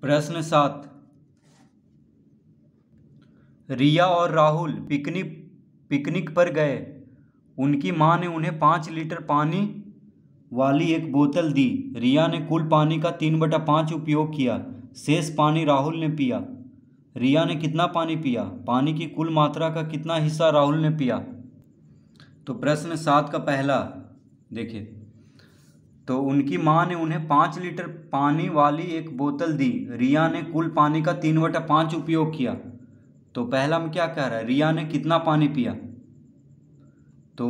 प्रश्न सात रिया और राहुल पिकनिक पिकनिक पर गए उनकी माँ ने उन्हें पाँच लीटर पानी वाली एक बोतल दी रिया ने कुल पानी का तीन बटा पाँच उपयोग किया शेष पानी राहुल ने पिया रिया ने कितना पानी पिया पानी की कुल मात्रा का कितना हिस्सा राहुल ने पिया तो प्रश्न सात का पहला देखिए तो उनकी माँ ने उन्हें पाँच लीटर पानी वाली एक बोतल दी रिया ने कुल पानी का तीन बटा पाँच उपयोग किया तो पहला हम क्या कह रहा है रिया ने कितना पानी पिया तो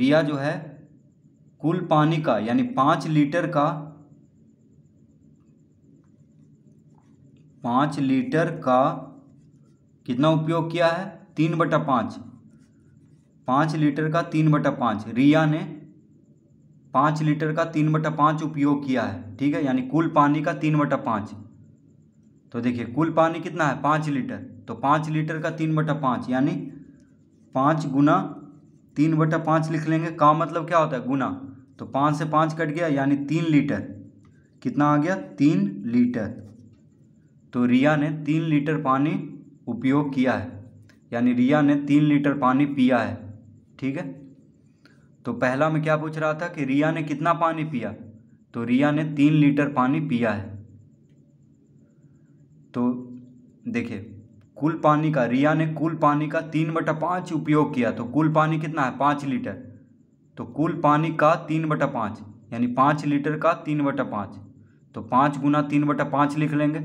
रिया जो है कुल पानी का यानी पाँच लीटर का पाँच लीटर का कितना उपयोग किया है तीन बटा पाँच पाँच लीटर का तीन बटा पाँच रिया ने पाँच लीटर का तीन बटा पाँच उपयोग किया है ठीक है यानी कुल पानी का तीन बटा पाँच तो देखिए कुल पानी कितना है पाँच लीटर तो पाँच लीटर का तीन बटा पाँच यानी पाँच गुना तीन बटा पाँच लिख लेंगे का मतलब क्या होता है गुना तो पाँच से पाँच कट गया यानी तीन लीटर कितना आ गया तीन लीटर तो रिया ने तीन लीटर पानी उपयोग किया है यानी रिया ने तीन लीटर पानी पिया है ठीक है तो पहला में क्या पूछ रहा था कि रिया ने कितना पानी पिया तो रिया ने तीन लीटर पानी पिया है तो देखिए कुल पानी का रिया ने कुल पानी का तीन बटा पाँच उपयोग किया तो कुल पानी कितना है पाँच लीटर तो कुल पानी का तीन बटा पाँच यानी पाँच लीटर का तीन बटा पाँच तो पाँच गुना तीन बटा पाँच लिख लेंगे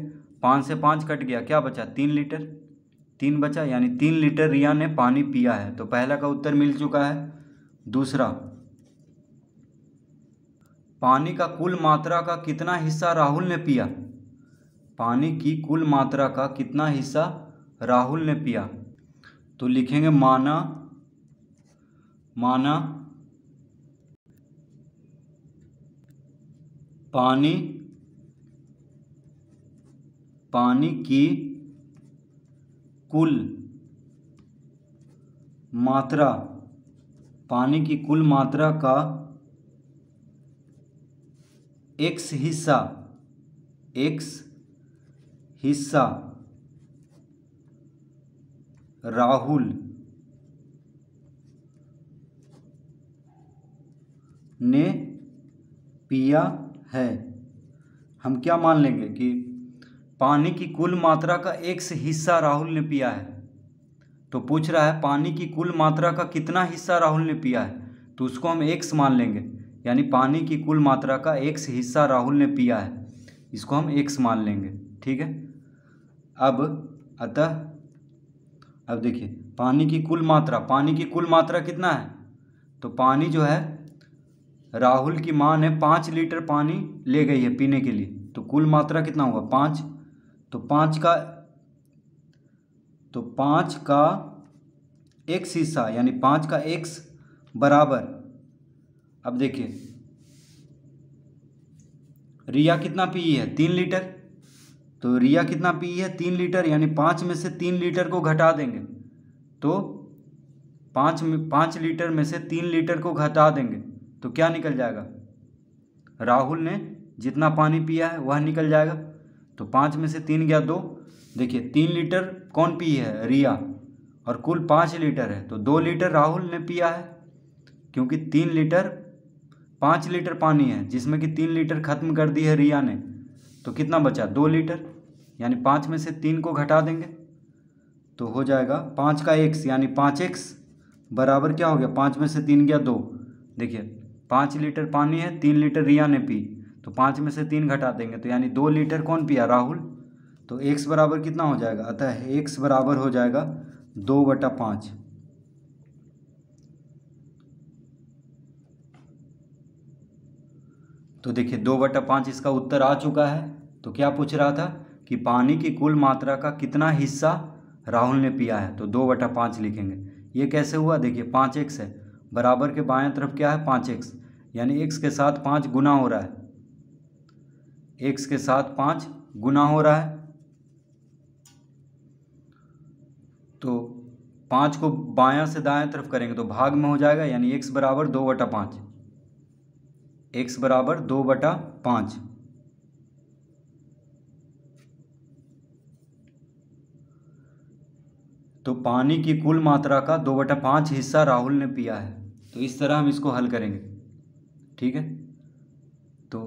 पाँच से पाँच कट गया क्या बचा तीन लीटर तीन बचा यानी तीन लीटर रिया ने पानी पिया है तो पहला का उत्तर मिल चुका है दूसरा पानी का कुल मात्रा का कितना हिस्सा राहुल ने पिया पानी की कुल मात्रा का कितना हिस्सा राहुल ने पिया तो लिखेंगे माना माना पानी पानी की कुल मात्रा पानी की कुल मात्रा का एक्स हिस्सा एक्स हिस्सा राहुल ने पिया है हम क्या मान लेंगे कि पानी की कुल मात्रा का एक हिस्सा राहुल ने पिया है तो पूछ रहा है पानी की कुल मात्रा का कितना हिस्सा राहुल ने पिया है तो उसको हम एक्स मान लेंगे यानी पानी की कुल मात्रा का एक्स हिस्सा राहुल ने पिया है इसको हम एक्स मान लेंगे ठीक है अब अतः अब देखिए पानी की कुल मात्रा पानी की कुल मात्रा कितना है तो पानी जो है राहुल की माँ ने पाँच लीटर पानी ले गई है पीने के लिए तो कुल मात्रा कितना हुआ पाँच तो पाँच का तो पाँच का एक्स हिस्सा यानी पाँच का एक्स बराबर अब देखिए रिया कितना पी है तीन लीटर तो रिया कितना पी है तीन लीटर यानी पाँच में से तीन लीटर को घटा देंगे तो पाँच में पाँच लीटर में से तीन लीटर को घटा देंगे तो क्या निकल जाएगा राहुल ने जितना पानी पिया है वह निकल जाएगा तो पाँच में से तीन गया दो देखिए तीन लीटर कौन पी है रिया और कुल पाँच लीटर है तो दो लीटर राहुल ने पिया है क्योंकि तीन लीटर पाँच लीटर पानी है जिसमें कि तीन लीटर खत्म कर दी है रिया ने तो कितना बचा दो लीटर यानी पाँच में से तीन को घटा देंगे तो हो जाएगा पाँच का एक्स यानी पाँच एक्स बराबर क्या हो गया पाँच में से तीन गया दो देखिए पाँच लीटर पानी है तीन लीटर रिया ने पी तो पाँच में से तीन घटा देंगे तो यानी दो लीटर कौन पिया राहुल तो एक्स बराबर कितना हो जाएगा अतः एक्स बराबर हो जाएगा दो बटा पाँच तो देखिए दो बटा पाँच इसका उत्तर आ चुका है तो क्या पूछ रहा था कि पानी की कुल मात्रा का कितना हिस्सा राहुल ने पिया है तो दो बटा पाँच लिखेंगे ये कैसे हुआ देखिए पाँच एक्स है बराबर के बाएं तरफ क्या है पाँच एक्स यानी एक्स के साथ पाँच गुना हो रहा है एक्स के साथ पाँच गुना हो रहा है तो पाँच को बायां से दाएं तरफ करेंगे तो भाग में हो जाएगा यानी एक्स बराबर दो बटा पाँच एक्स बराबर दो बटा पाँच तो पानी की कुल मात्रा का दो बटा पाँच हिस्सा राहुल ने पिया है तो इस तरह हम इसको हल करेंगे ठीक है तो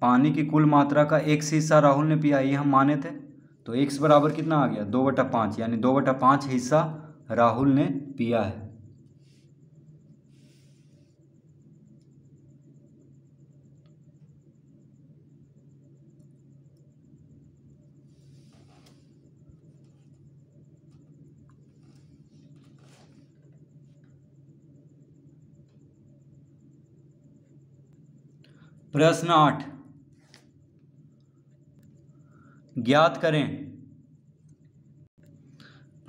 पानी की कुल मात्रा का एक हिस्सा राहुल ने पिया ये हम माने थे तो एक्स बराबर कितना आ गया दो बटा पाँच यानी दो बटा पाँच हिस्सा राहुल ने पिया है प्रश्न आठ ज्ञात करें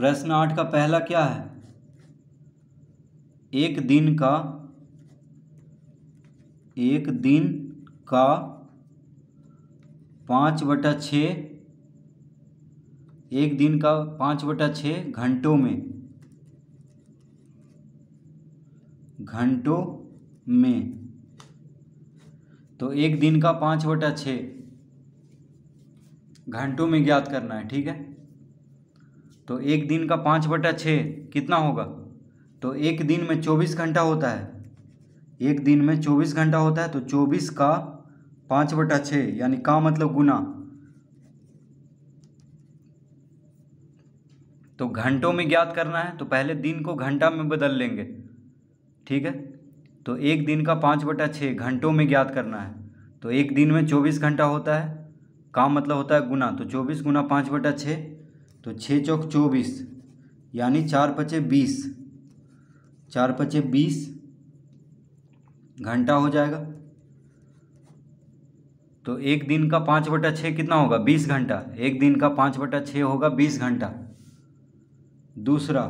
प्रश्न आठ का पहला क्या है एक दिन का एक दिन का पाँच बटा छ एक दिन का पाँच बटा छ घंटों में घंटों में तो एक दिन का पाँच बटा छः घंटों में ज्ञात करना है ठीक है तो एक दिन का पाँच बटा छः कितना होगा तो एक दिन में चौबीस घंटा होता है एक दिन में चौबीस घंटा होता है तो चौबीस का पाँच बटा छः यानी का मतलब गुना तो घंटों में ज्ञात करना है तो पहले दिन को घंटा में बदल लेंगे ठीक है तो एक दिन का पाँच बटा छः घंटों में ज्ञात करना है तो एक दिन में चौबीस घंटा होता है काम मतलब होता है गुना तो चौबीस गुना पाँच बटा छः तो छः चौक चौबीस यानी चार पचे बीस चार पचे बीस घंटा हो जाएगा तो एक दिन का पाँच बटा छः कितना होगा बीस घंटा एक दिन का पाँच बटा छः होगा बीस घंटा दूसरा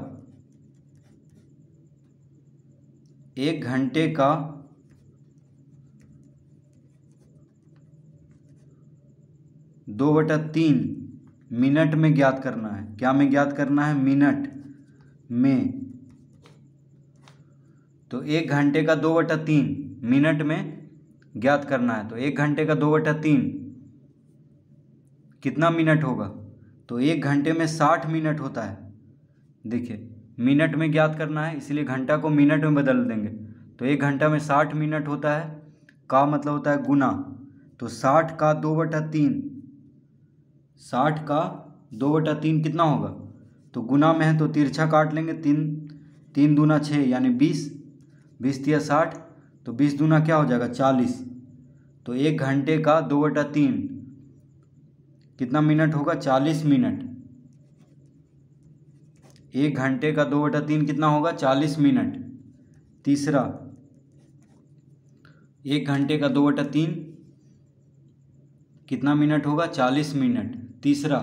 एक घंटे का दो बटा तीन मिनट में ज्ञात करना है क्या में ज्ञात करना है मिनट में तो एक घंटे का दो बटा तीन मिनट में ज्ञात करना है तो एक घंटे का दो बटा तीन कितना मिनट होगा तो एक घंटे में साठ मिनट होता है देखिए मिनट में ज्ञात करना है इसलिए घंटा को मिनट में बदल देंगे तो एक घंटा में साठ मिनट होता है का मतलब होता है गुना तो साठ का दो बटा तीन साठ का दो बटा तीन कितना होगा तो गुना में है तो तिरछा काट लेंगे तीन तीन दूना छः यानी बीस बीस तिया साठ तो बीस दूना क्या हो जाएगा चालीस तो एक घंटे का दो बटा तीन कितना मिनट होगा चालीस मिनट एक घंटे का दो बटा तीन कितना होगा चालीस मिनट तीसरा एक घंटे का दो बटा तीन कितना मिनट होगा चालीस मिनट तीसरा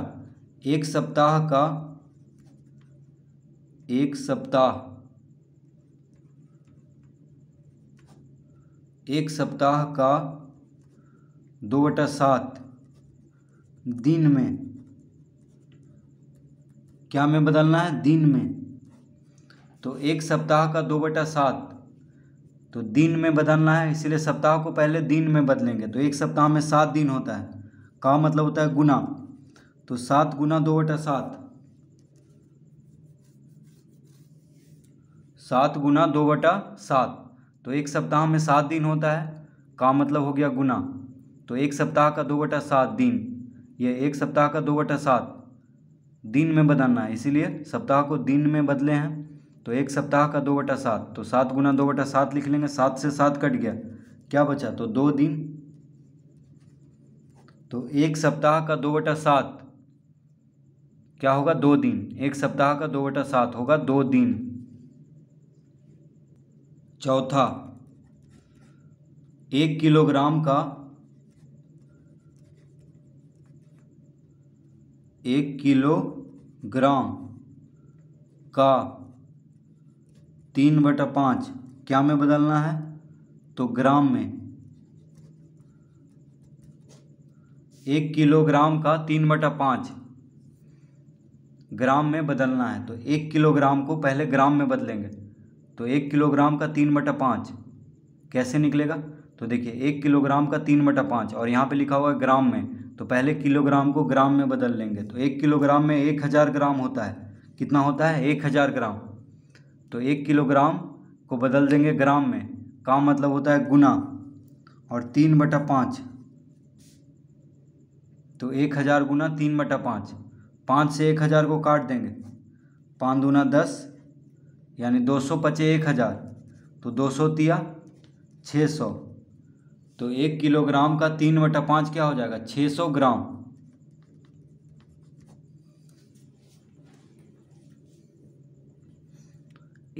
एक सप्ताह का एक सप्ताह एक सप्ताह का दो बटा सात दिन में क्या में बदलना है दिन में तो एक सप्ताह का दो बटा सात तो दिन में बदलना है इसलिए सप्ताह को पहले दिन में बदलेंगे तो एक सप्ताह में सात दिन होता है का मतलब होता है गुना तो सात गुना दो बटा सात सात गुना दो बटा सात तो एक सप्ताह में सात दिन होता है का मतलब हो गया गुना तो एक सप्ताह का दो बटा सात दिन ये एक सप्ताह का दो बटा सात दिन में बदलना है इसीलिए सप्ताह को दिन में बदले हैं तो एक सप्ताह का दो बटा सात तो सात गुना दो बटा सात लिख लेंगे सात से सात कट गया क्या बचा तो दो दिन तो एक सप्ताह का दो बटा सात क्या होगा दो दिन एक सप्ताह का दो बटा सात होगा दो दिन चौथा एक किलोग्राम का एक किलोग्राम का तीन बटा पाँच क्या में बदलना है तो ग्राम में एक किलोग्राम का तीन बटा पाँच ग्राम में बदलना है तो एक किलोग्राम को पहले ग्राम में बदलेंगे तो एक किलोग्राम का तीन बटा पाँच कैसे निकलेगा तो देखिए एक किलोग्राम का तीन बटा पाँच और यहाँ पे लिखा हुआ है ग्राम में तो पहले किलोग्राम को ग्राम में बदल लेंगे तो एक किलोग्राम में एक हज़ार ग्राम होता है कितना होता है एक हज़ार ग्राम तो एक किलोग्राम को बदल देंगे ग्राम में का मतलब होता है गुना और तीन बटा पाँच तो एक हज़ार गुना तीन बटा पाँच पाँच से एक हज़ार को काट देंगे पाँच दूना दस यानी दो सौ पचे एक हज़ार तो दो सौ तिया छः सौ तो एक किलोग्राम का तीन बटा पाँच क्या हो जाएगा छः सौ ग्राम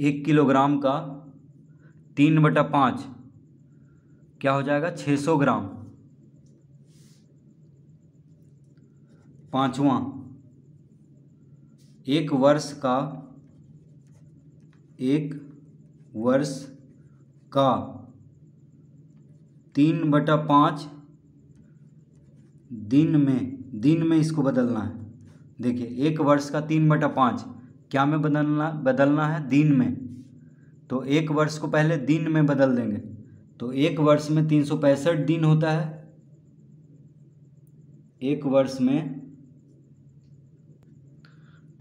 एक किलोग्राम का तीन बटा पाँच क्या हो जाएगा छः सौ ग्राम पाँचवा एक वर्ष का एक वर्ष का तीन बटा पाँच दिन में दिन में इसको बदलना है देखिए एक वर्ष का तीन बटा पाँच क्या में बदलना बदलना है दिन में तो एक वर्ष को पहले दिन में बदल देंगे तो एक वर्ष में तीन सौ पैंसठ दिन होता है एक वर्ष में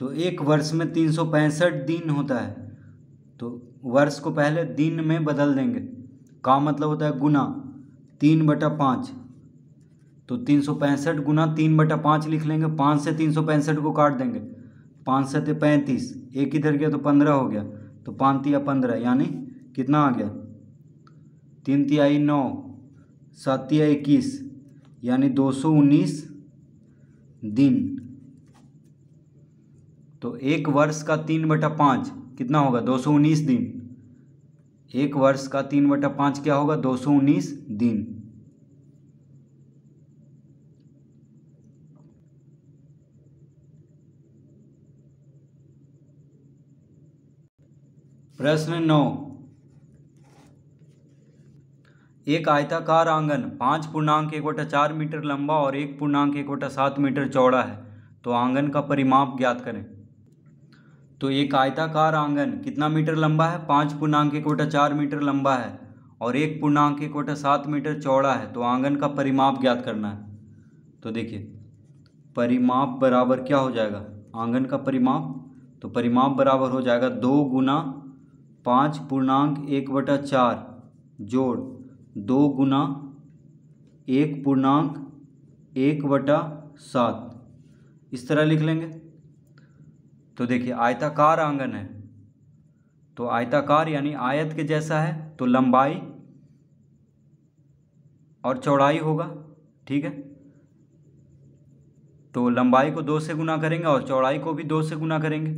तो एक वर्ष में तीन सौ पैंसठ दिन होता है तो वर्ष को पहले दिन में बदल देंगे का मतलब होता है गुना तीन बटा पाँच तो तीन सौ पैंसठ गुना तीन बटा पाँच लिख लेंगे पाँच से तीन सौ पैंसठ को काट देंगे पाँच सत्य पैंतीस एक इधर गया तो पंद्रह हो गया तो पाँच तिया पंद्रह यानी कितना आ गया तीन तिहाई नौ सात तिया इक्कीस यानी दो सौ उन्नीस दिन तो एक वर्ष का तीन बटा पाँच कितना होगा दो सौ उन्नीस दिन एक वर्ष का तीन बटा पाँच क्या होगा दो सौ उन्नीस दिन प्रश्न नौ एक आयताकार आंगन पाँच पूर्णांक एक बटा चार मीटर लंबा और एक पूर्णांक एक बटा सात मीटर चौड़ा है तो आंगन का परिमाप ज्ञात करें तो एक आयताकार आंगन कितना मीटर लंबा है पाँच पूर्णांक एक कोटा चार मीटर लंबा है और एक पूर्णांक एक कोटा सात मीटर चौड़ा है तो आंगन का परिमाप ज्ञात करना है तो देखिए परिमाप बराबर क्या हो जाएगा आंगन का परिमाप तो परिमाप बराबर हो जाएगा दो गुना पाँच पूर्णांक एक बटा चार जोड़ दो गुना एक पूर्णांक एक बटा सात इस तरह लिख लेंगे तो देखिए आयताकार आंगन है तो आयताकार यानी आयत के जैसा है तो लंबाई और चौड़ाई होगा ठीक है तो लंबाई को दो से गुना करेंगे और चौड़ाई को भी दो से गुना करेंगे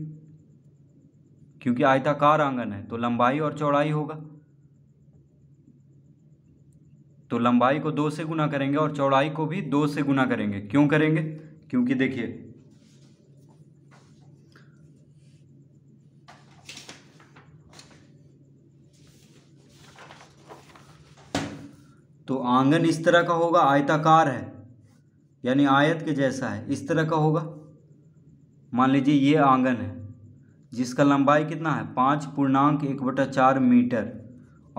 क्योंकि आयताकार आंगन है तो लंबाई और चौड़ाई होगा तो लंबाई को दो से गुना करेंगे और चौड़ाई को भी दो से गुना करेंगे क्यों करेंगे क्योंकि देखिए तो आंगन इस तरह का होगा आयताकार है यानी आयत के जैसा है इस तरह का होगा मान लीजिए ये आंगन है जिसका लंबाई कितना है पाँच पूर्णांक एक बटा चार मीटर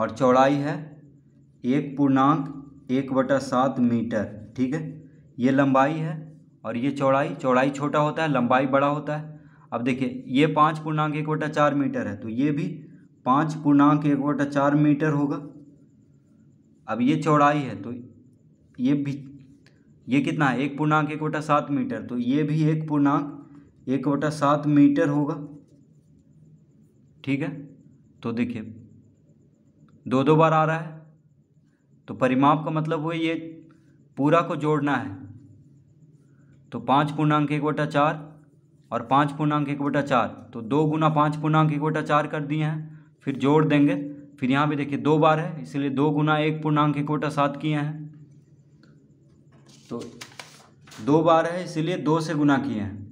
और चौड़ाई है एक पूर्णांक एक बटा सात मीटर ठीक है ये लंबाई है और ये चौड़ाई चौड़ाई छोटा होता है लंबाई बड़ा होता है अब देखिए ये पाँच पूर्णांक एक बटा चार मीटर है तो ये भी पाँच पूर्णांक एक बटा चार मीटर होगा अब ये चौड़ाई है तो ये भी ये कितना है एक पूर्णांक एक वोटा सात मीटर तो ये भी एक पूर्णांक एक वोटा सात मीटर होगा ठीक है तो देखिए दो दो बार आ रहा है तो परिमाप का मतलब हुआ ये पूरा को जोड़ना है तो पाँच पूर्णांक एक वोटा चार और पाँच पूर्णांक एक वोटा चार तो दो गुना पाँच पूर्णांक एक वोटा चार कर दिए हैं फिर जोड़ देंगे फिर यहाँ भी देखिए दो बार है इसलिए दो गुना एक पूर्णांक एक कोटा सात किए हैं तो दो बार है इसीलिए दो से गुना किए हैं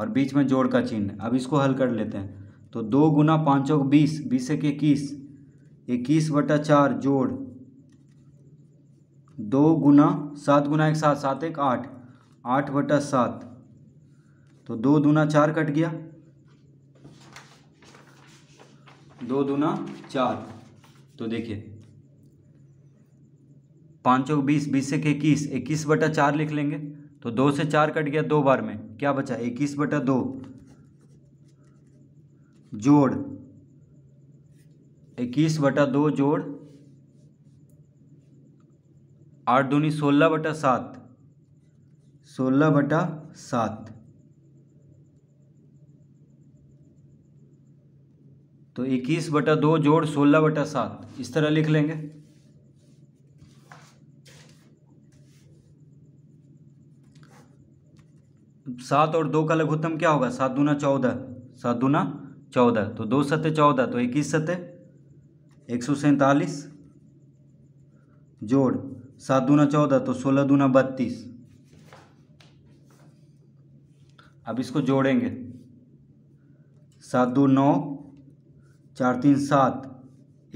और बीच में जोड़ का चिन्ह अब इसको हल कर लेते हैं तो दो गुना पाँचों को बीस बीस एक इक्कीस इक्कीस बटा चार जोड़ दो गुना सात गुना एक सात सात एक आठ आठ बटा सात तो दो दूना चार कट गया दो दूना चार तो देखिए पाँचों बीस बीस एक इक्कीस इक्कीस बटा चार लिख लेंगे तो दो से चार कट गया दो बार में क्या बचा इक्कीस बटा दो जोड़ इक्कीस बटा दो जोड़ आठ दूनी सोलह बटा सात सोलह बटा सात तो इक्कीस बटा दो जोड़ सोलह बटा सात इस तरह लिख लेंगे सात और दो का लघुत्तम क्या होगा सात दूना चौदह सात दूना चौदह तो दो सत्य चौदह तो इक्कीस सत्य एक सौ सैतालीस जोड़ सात दूना चौदह तो सोलह दूना बत्तीस अब इसको जोड़ेंगे सात दो नौ चार तीन सात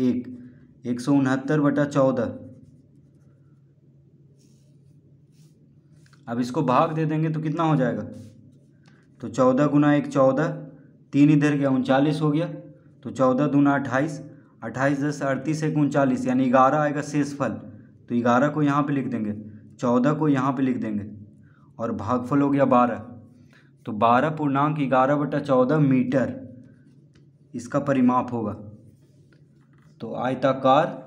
एक एक सौ उनहत्तर बटा चौदह अब इसको भाग दे देंगे तो कितना हो जाएगा तो चौदह गुना एक चौदह तीन इधर गया उनचालीस हो गया तो चौदह दूना अट्ठाईस अट्ठाईस दस अड़तीस एक उनचालीस यानी ग्यारह आएगा शेष फल तो ग्यारह को यहाँ पे लिख देंगे चौदह को यहाँ पे लिख देंगे और भागफल हो गया बारह तो बारह पूर्णांक ग्यारह बटा चौदह मीटर इसका परिमाप होगा तो आयताकार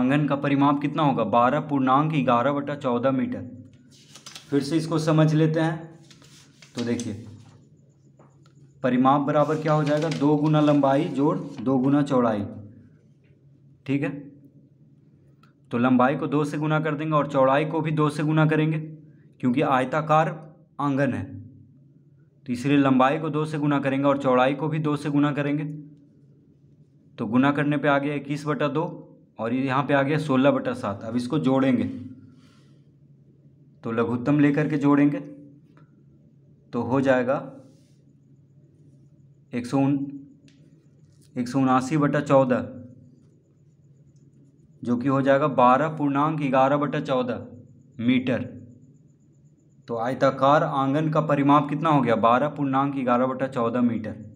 आंगन का परिमाप कितना होगा बारह पूर्णांक ग्यारह बटा चौदह मीटर फिर से इसको समझ लेते हैं तो देखिए परिमाप बराबर क्या हो जाएगा दो गुना लंबाई जोड़ दो गुना चौड़ाई ठीक है तो लंबाई को दो से गुना कर देंगे और चौड़ाई को भी दो से गुना करेंगे क्योंकि आयताकार आंगन है तो इसलिए लंबाई को दो से गुना करेंगे और चौड़ाई को भी दो से गुना करेंगे तो गुना करने पे आ गया इक्कीस बटा दो और ये यहाँ पे आ गया सोलह बटा सात अब इसको जोड़ेंगे तो लघुत्तम लेकर के जोड़ेंगे तो हो जाएगा एक सौ उन एक सौ उनासी बटा चौदह जो कि हो जाएगा बारह पूर्णांक ग्यारह बटा चौदह मीटर तो आयताकार आंगन का परिमाप कितना हो गया बारह पूर्णांक ग्यारह बटा चौदह मीटर